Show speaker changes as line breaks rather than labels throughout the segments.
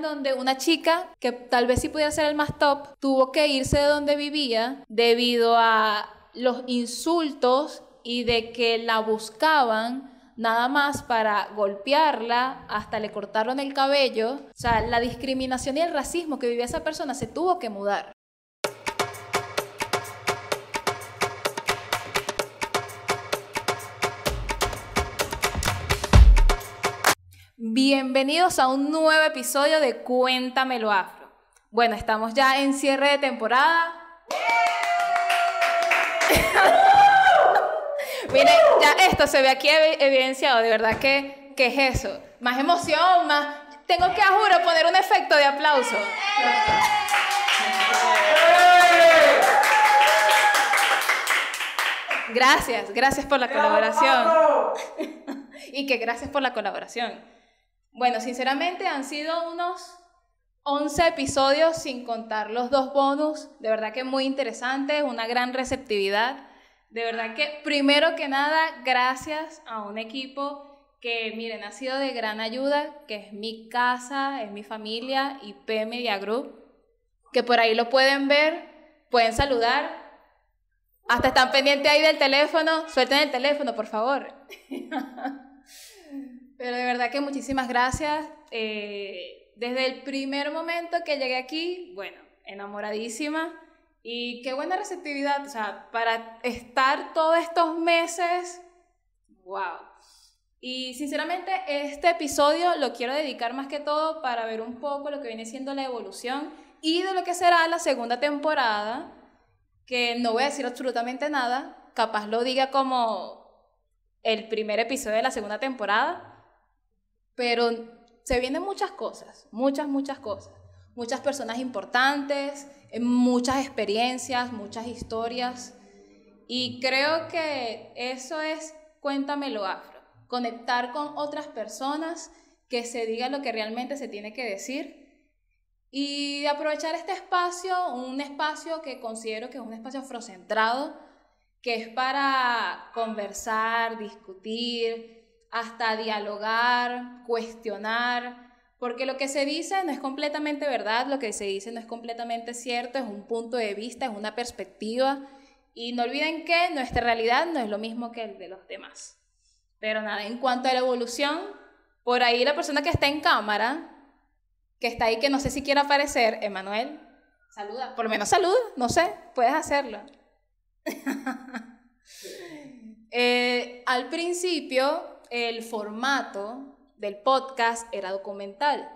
donde una chica que tal vez sí pudiera ser el más top tuvo que irse de donde vivía debido a los insultos y de que la buscaban nada más para golpearla, hasta le cortaron el cabello. O sea, la discriminación y el racismo que vivía esa persona se tuvo que mudar. Bienvenidos a un nuevo episodio de Cuéntamelo Afro. Bueno, estamos ya en cierre de temporada. Miren, ya esto se ve aquí evidenciado, de verdad que, ¿qué es eso? Más emoción, más... Tengo que, a juro, poner un efecto de aplauso. Gracias, gracias por la colaboración. y que gracias por la colaboración. Bueno, sinceramente han sido unos 11 episodios sin contar los dos bonus. De verdad que muy interesantes, una gran receptividad. De verdad que, primero que nada, gracias a un equipo que, miren, ha sido de gran ayuda, que es mi casa, es mi familia y P Media Group, que por ahí lo pueden ver, pueden saludar. Hasta están pendientes ahí del teléfono. Suelten el teléfono, por favor. Pero de verdad que muchísimas gracias. Eh, desde el primer momento que llegué aquí, bueno, enamoradísima. Y qué buena receptividad, o sea, para estar todos estos meses, wow. Y sinceramente este episodio lo quiero dedicar más que todo para ver un poco lo que viene siendo la evolución y de lo que será la segunda temporada, que no voy a decir absolutamente nada, capaz lo diga como el primer episodio de la segunda temporada, pero se vienen muchas cosas, muchas, muchas cosas. Muchas personas importantes, eh, muchas experiencias, muchas historias. Y creo que eso es Cuéntamelo Afro, conectar con otras personas, que se diga lo que realmente se tiene que decir y aprovechar este espacio, un espacio que considero que es un espacio afrocentrado, que es para conversar, discutir, hasta dialogar, cuestionar, porque lo que se dice no es completamente verdad, lo que se dice no es completamente cierto, es un punto de vista, es una perspectiva, y no olviden que nuestra realidad no es lo mismo que el de los demás. Pero nada, en cuanto a la evolución, por ahí la persona que está en cámara, que está ahí, que no sé si quiere aparecer, Emanuel, saluda, por lo menos saluda, no sé, puedes hacerlo. Eh, al principio el formato del podcast era documental.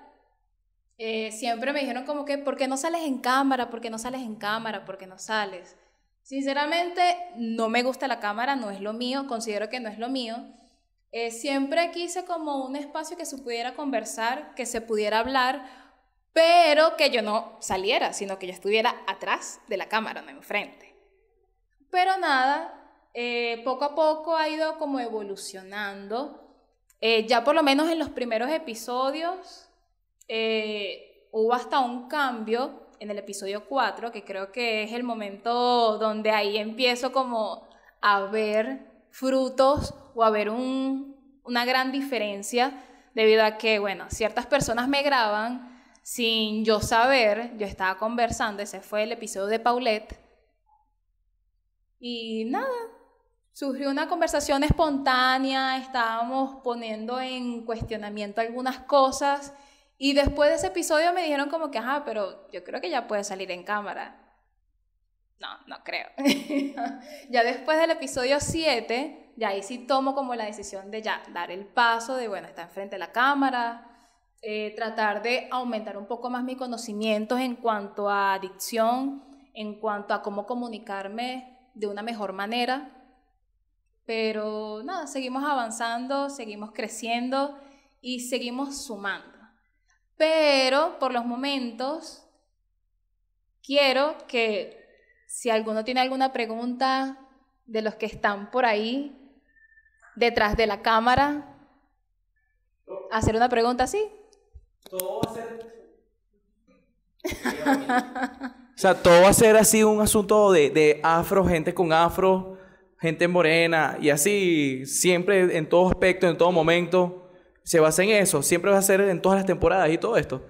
Eh, siempre me dijeron como que, ¿por qué no sales en cámara? ¿Por qué no sales en cámara? ¿Por qué no sales? Sinceramente, no me gusta la cámara, no es lo mío, considero que no es lo mío. Eh, siempre quise como un espacio que se pudiera conversar, que se pudiera hablar, pero que yo no saliera, sino que yo estuviera atrás de la cámara, no enfrente. Pero nada, eh, poco a poco ha ido como evolucionando. Eh, ya por lo menos en los primeros episodios eh, hubo hasta un cambio en el episodio 4, que creo que es el momento donde ahí empiezo como a ver frutos o a ver un, una gran diferencia debido a que, bueno, ciertas personas me graban sin yo saber, yo estaba conversando, ese fue el episodio de Paulette, y nada, Surgió una conversación espontánea, estábamos poniendo en cuestionamiento algunas cosas y después de ese episodio me dijeron como que, ajá, pero yo creo que ya puede salir en cámara. No, no creo. ya después del episodio 7, ya ahí sí tomo como la decisión de ya dar el paso de, bueno, estar enfrente de la cámara, eh, tratar de aumentar un poco más mis conocimientos en cuanto a adicción, en cuanto a cómo comunicarme de una mejor manera pero nada, seguimos avanzando, seguimos creciendo y seguimos sumando. Pero por los momentos, quiero que si alguno tiene alguna pregunta de los que están por ahí, detrás de la cámara, hacer una pregunta así.
Todo va a ser.
o sea, todo va a ser así un asunto de, de afro, gente con afro
gente morena y así, siempre en todo aspecto, en todo momento, se basa en eso, siempre va a ser en todas las temporadas y todo esto.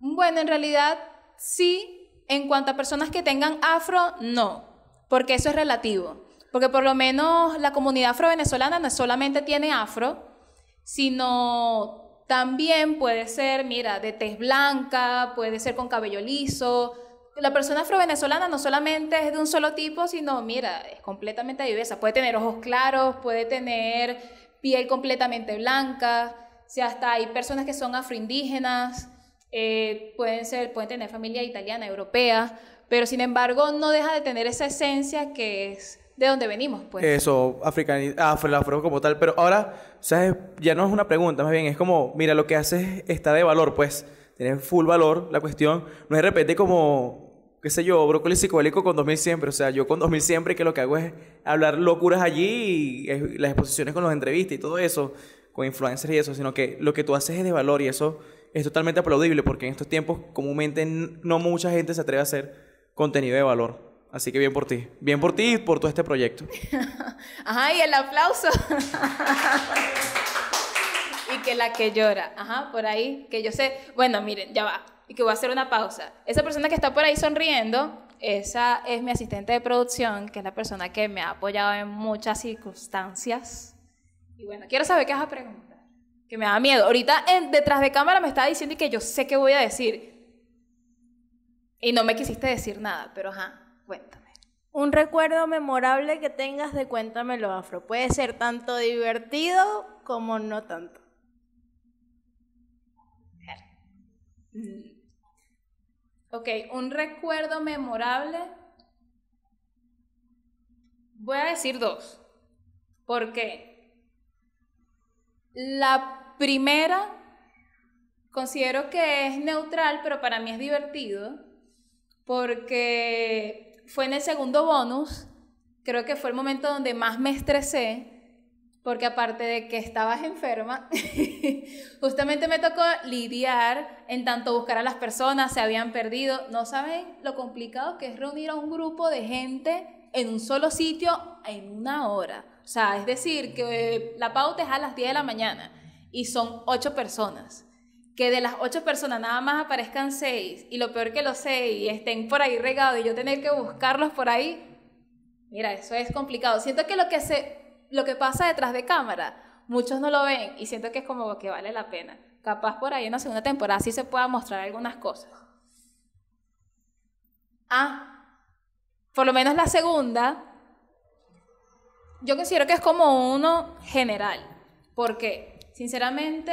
Bueno, en realidad sí, en cuanto a personas que tengan afro, no, porque eso es relativo, porque por lo menos la comunidad afro-venezolana no solamente tiene afro, sino también puede ser, mira, de tez blanca, puede ser con cabello liso, la persona afrovenezolana no solamente es de un solo tipo, sino, mira, es completamente diversa. Puede tener ojos claros, puede tener piel completamente blanca, si hasta hay personas que son afroindígenas, eh, pueden, ser, pueden tener familia italiana, europea, pero sin embargo no deja de tener esa esencia que es de donde venimos, pues.
Eso, afro, como tal, pero ahora, Ya no es una pregunta, más bien es como, mira, lo que haces está de valor, pues. Tienes full
valor la cuestión. No es de repente como qué sé yo, brócoli psicobélico con 2000 siempre. O sea, yo con
2000 siempre que lo que hago es hablar locuras allí y las exposiciones con los entrevistas y todo eso, con influencers y eso, sino que lo que tú haces es de valor y eso es totalmente aplaudible porque en estos tiempos comúnmente no mucha gente se atreve a hacer contenido de valor. Así que bien por ti.
Bien por ti y por todo este proyecto. Ajá, y el aplauso. y que la que llora. Ajá, por ahí, que yo sé. Bueno, miren, ya va y que voy a hacer una pausa. Esa persona que está por ahí sonriendo, esa es mi asistente de producción, que es la persona que me ha apoyado en muchas circunstancias. Y bueno, quiero saber qué vas a preguntar. Que me da miedo. Ahorita detrás de cámara me estaba diciendo y que yo sé qué voy a decir. Y no me quisiste decir nada, pero ajá, cuéntame. Un recuerdo memorable que tengas de Cuéntamelo Afro. Puede ser tanto divertido como no tanto. Ok, un recuerdo memorable. Voy a decir dos. ¿Por qué? La primera considero que es neutral, pero para mí es divertido, porque fue en el segundo bonus, creo que fue el momento donde más me estresé, porque aparte de que estabas enferma, justamente me tocó lidiar en tanto buscar a las personas, se habían perdido, no saben lo complicado que es reunir a un grupo de gente en un solo sitio en una hora. O sea, es decir, que la pauta es a las 10 de la mañana y son 8 personas. Que de las 8 personas nada más aparezcan 6 y lo peor que los 6 estén por ahí regados y yo tener que buscarlos por ahí, mira, eso es complicado. Siento que lo que se lo que pasa detrás de cámara, muchos no lo ven y siento que es como que vale la pena. Capaz por ahí en la segunda temporada sí se pueda mostrar algunas cosas. Ah, por lo menos la segunda, yo considero que es como uno general, porque sinceramente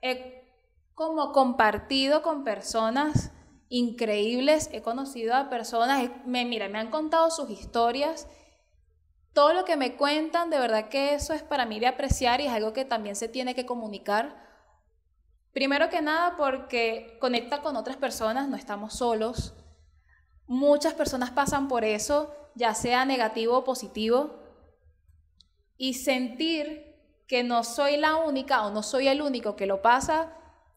he como compartido con personas increíbles, he conocido a personas, me, mira, me han contado sus historias todo lo que me cuentan, de verdad que eso es para mí de apreciar y es algo que también se tiene que comunicar. Primero que nada porque conecta con otras personas, no estamos solos. Muchas personas pasan por eso, ya sea negativo o positivo. Y sentir que no soy la única o no soy el único que lo pasa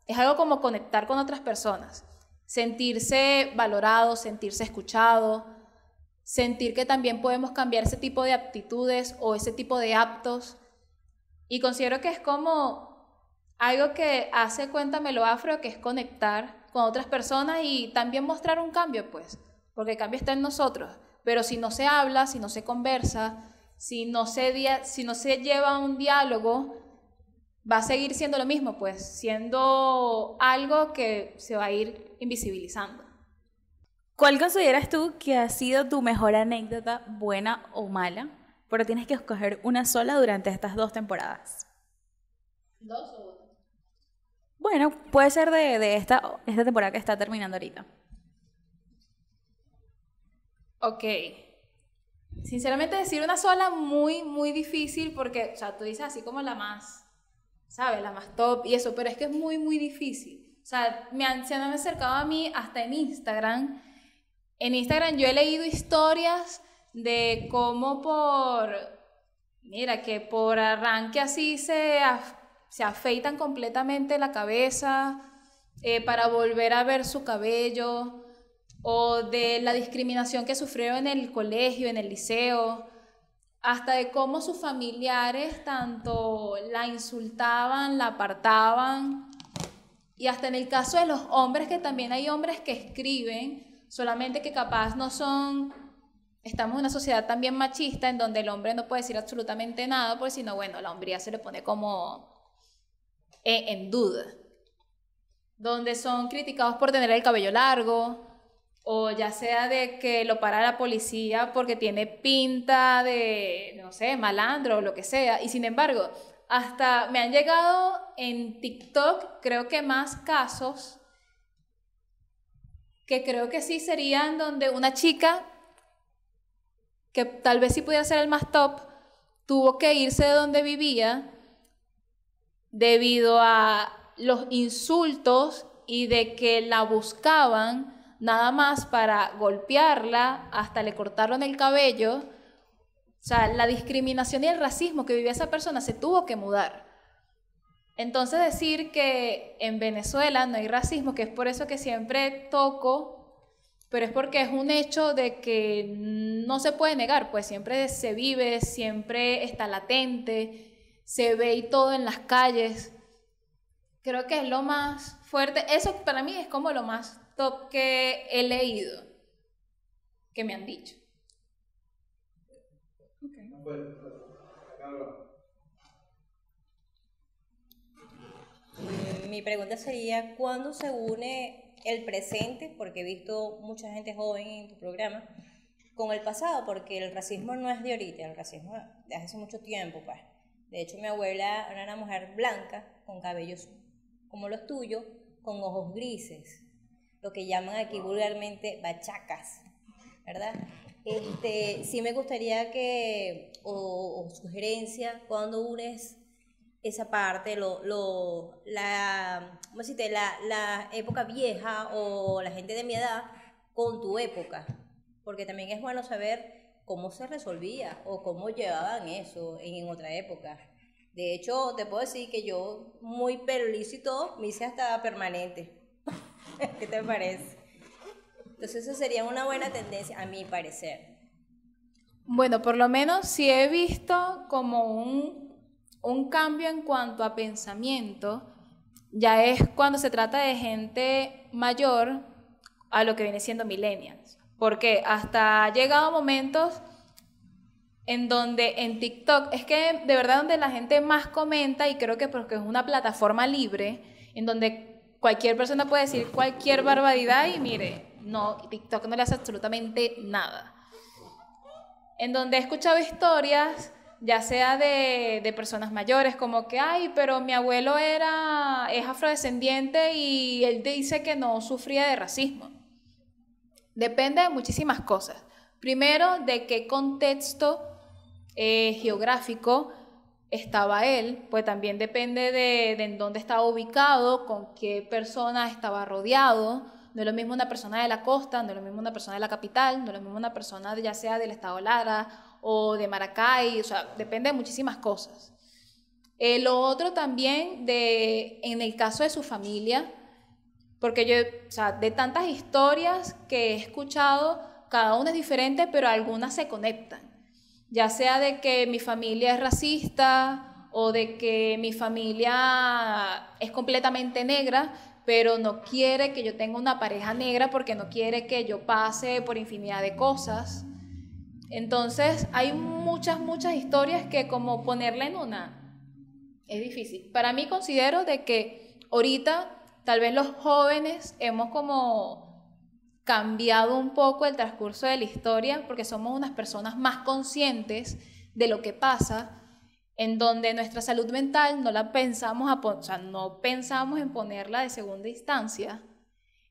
es algo como conectar con otras personas. Sentirse valorado, sentirse escuchado, sentir que también podemos cambiar ese tipo de aptitudes o ese tipo de aptos. Y considero que es como algo que hace Cuéntame lo Afro, que es conectar con otras personas y también mostrar un cambio, pues, porque el cambio está en nosotros. Pero si no se habla, si no se conversa, si no se, si no se lleva un diálogo, va a seguir siendo lo mismo, pues, siendo algo que se va a ir invisibilizando. ¿Cuál consideras tú que ha sido tu mejor anécdota, buena o mala? Pero tienes que escoger una sola durante estas dos temporadas. ¿Dos o dos? Bueno, puede ser de, de esta, esta temporada que está terminando ahorita. Ok. Sinceramente decir una sola muy, muy difícil porque, o sea, tú dices así como la más, ¿sabes? La más top y eso, pero es que es muy, muy difícil. O sea, me han, se han acercado a mí hasta en Instagram en Instagram yo he leído historias de cómo por, mira, que por arranque así se, se afeitan completamente la cabeza eh, para volver a ver su cabello, o de la discriminación que sufrió en el colegio, en el liceo, hasta de cómo sus familiares tanto la insultaban, la apartaban, y hasta en el caso de los hombres, que también hay hombres que escriben, solamente que capaz no son, estamos en una sociedad también machista en donde el hombre no puede decir absolutamente nada, porque si no, bueno, la hombría se le pone como eh, en, duda, donde son criticados por tener el cabello largo, o ya sea de que lo para la policía porque tiene pinta de, no sé, malandro o lo que sea, y sin embargo, hasta me han llegado en TikTok, creo que más casos que creo que sí serían donde una chica, que tal vez sí pudiera ser el más top, tuvo que irse de donde vivía debido a los insultos y de que la buscaban nada más para golpearla, hasta le cortaron el cabello. O sea, la discriminación y el racismo que vivía esa persona se tuvo que mudar. Entonces decir que en Venezuela no hay racismo, que es por eso que siempre toco, pero es porque es un hecho de que no se puede negar, pues siempre se vive, siempre está latente, se ve y todo en las calles. Creo que es lo más fuerte, eso para mí es como lo más top que he leído, que me han dicho.
Okay. Pues, mi pregunta sería, ¿cuándo se une el presente, porque he visto mucha gente joven en tu programa, con el pasado? Porque el racismo no es de ahorita, el racismo de hace mucho tiempo, pues. De hecho, mi abuela era una mujer blanca, con cabellos como los tuyos, con ojos grises, lo que llaman aquí vulgarmente bachacas, ¿verdad? Este, sí me gustaría que, o, sugerencia, ¿cuándo unes esa parte, lo, la, La, época vieja o la gente de mi edad con tu época, porque también es bueno saber cómo se resolvía o cómo llevaban eso en, otra época. De hecho, te puedo decir que yo, muy perlícito me hice hasta permanente. ¿Qué te parece? Entonces, eso sería una buena tendencia, a mi parecer.
Bueno, por lo menos si he visto como un un cambio en cuanto a pensamiento ya es cuando se trata de gente mayor a lo que viene siendo millennials. Porque hasta ha llegado momentos en donde en TikTok, es que de verdad donde la gente más comenta, y creo que porque es una plataforma libre, en donde cualquier persona puede decir cualquier barbaridad y mire, no, TikTok no le hace absolutamente nada. En donde he escuchado historias ya sea de, personas mayores, como que, ay, pero mi abuelo era, es afrodescendiente y él dice que no sufría de racismo. Depende de muchísimas cosas. Primero, de qué contexto eh, geográfico estaba él, pues también depende de, de en dónde estaba ubicado, con qué persona estaba rodeado. No es lo mismo una persona de la costa, no es lo mismo una persona de la capital, no es lo mismo una persona ya sea del estado Lara o de Maracay, o sea, depende de muchísimas cosas. Eh, lo otro también de, en el caso de su familia, porque yo, o sea, de tantas historias que he escuchado, cada una es diferente, pero algunas se conectan, ya sea de que mi familia es racista o de que mi familia es completamente negra, pero no quiere que yo tenga una pareja negra porque no quiere que yo pase por infinidad de cosas. Entonces, hay muchas, muchas historias que como ponerla en una es difícil. Para mí considero de que ahorita tal vez los jóvenes hemos como cambiado un poco el transcurso de la historia porque somos unas personas más conscientes de lo que pasa, en donde nuestra salud mental no la pensamos, a o sea, no pensamos en ponerla de segunda instancia,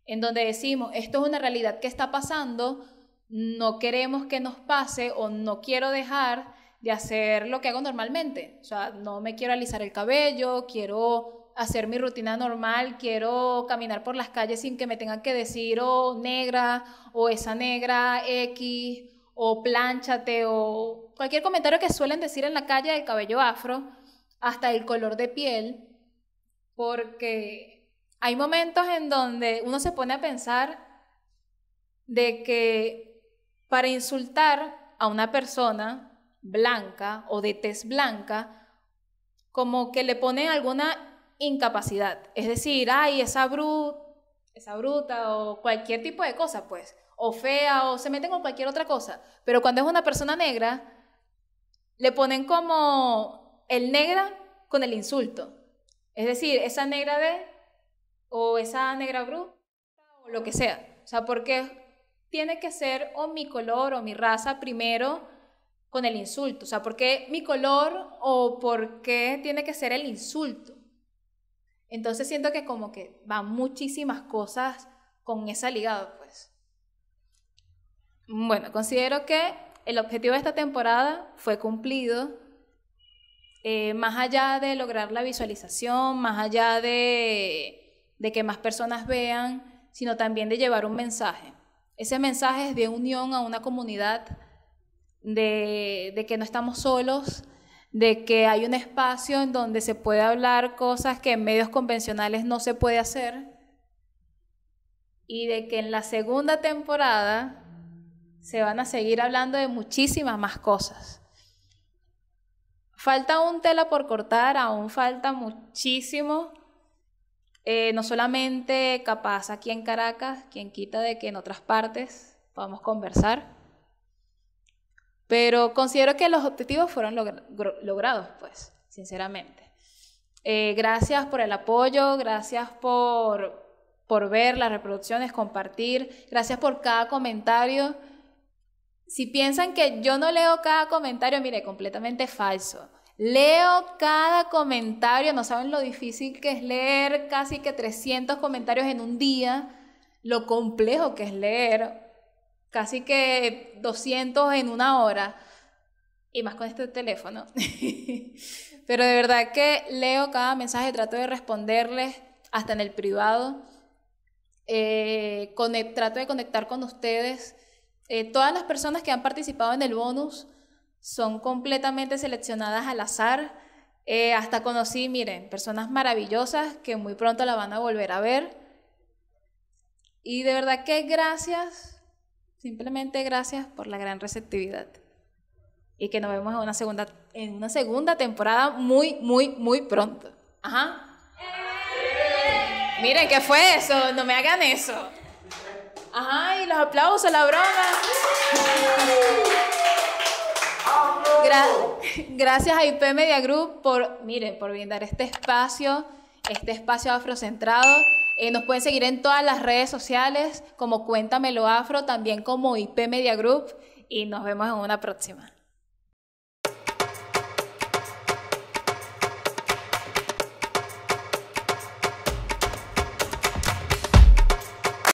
en donde decimos, esto es una realidad que está pasando, no queremos que nos pase o no quiero dejar de hacer lo que hago normalmente. O sea, no me quiero alisar el cabello, quiero hacer mi rutina normal, quiero caminar por las calles sin que me tengan que decir, oh, negra, o esa negra X, o planchate, o cualquier comentario que suelen decir en la calle del cabello afro, hasta el color de piel, porque hay momentos en donde uno se pone a pensar de que para insultar a una persona blanca o de tez blanca, como que le pone alguna incapacidad, es decir, ay, esa, bruta, esa bruta o cualquier tipo de cosa, pues, o fea o se meten con cualquier otra cosa, pero cuando es una persona negra, le ponen como el negra con el insulto, es decir, esa negra de o esa negra bruta o lo que sea, o sea, porque tiene que ser o mi color o mi raza primero con el insulto? O sea, ¿por qué mi color o por qué tiene que ser el insulto? Entonces siento que como que van muchísimas cosas con esa ligada pues. Bueno, considero que el objetivo de esta temporada fue cumplido. Eh, más allá de lograr la visualización, más allá de que más personas vean, sino también de llevar un mensaje. Ese mensaje es de unión a una comunidad, de, que no estamos solos, de que hay un espacio en donde se puede hablar cosas que en medios convencionales no se puede hacer y de que en la segunda temporada se van a seguir hablando de muchísimas más cosas. Falta un tela por cortar, aún falta muchísimo, eh, no solamente capaz aquí en Caracas, quien quita de que en otras partes podamos conversar, pero considero que los objetivos fueron logrados, pues, sinceramente. Eh, gracias por el apoyo, gracias por, por ver las reproducciones, compartir, gracias por cada comentario. Si piensan que yo no leo cada comentario, mire, completamente falso. Leo cada comentario, no saben lo difícil que es leer casi que 300 comentarios en un día, lo complejo que es leer casi que 200 en una hora, y más con este teléfono. Pero de verdad que leo cada mensaje, trato de responderles hasta en el privado, eh, trato de conectar con ustedes. Eh, todas las personas que han participado en el bonus, son completamente seleccionadas al azar. Eh, hasta conocí, miren, personas maravillosas que muy pronto la van a volver a ver. Y de verdad que gracias, simplemente gracias por la gran receptividad. Y que nos vemos en una segunda, en una segunda temporada muy, muy, muy pronto. Ajá. Miren, ¿qué fue eso? No me hagan eso. Ajá, y los aplausos, la broma. gracias a IP Media Group por, mire, por brindar este espacio, este espacio afrocentrado. Eh, nos pueden seguir en todas las redes sociales como Cuéntamelo Afro, también como IP Media Group y nos vemos en una próxima.